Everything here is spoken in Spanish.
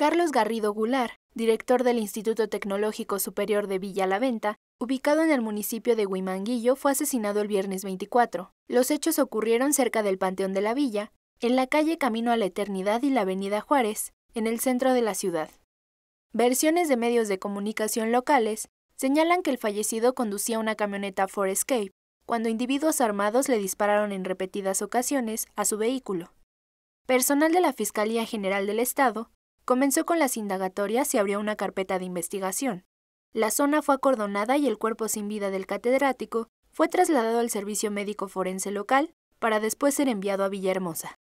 Carlos Garrido Gular, director del Instituto Tecnológico Superior de Villa La Venta, ubicado en el municipio de Huimanguillo, fue asesinado el viernes 24. Los hechos ocurrieron cerca del Panteón de la Villa, en la calle Camino a la Eternidad y la Avenida Juárez, en el centro de la ciudad. Versiones de medios de comunicación locales señalan que el fallecido conducía una camioneta Ford Escape cuando individuos armados le dispararon en repetidas ocasiones a su vehículo. Personal de la Fiscalía General del Estado Comenzó con las indagatorias y abrió una carpeta de investigación. La zona fue acordonada y el cuerpo sin vida del catedrático fue trasladado al servicio médico forense local para después ser enviado a Villahermosa.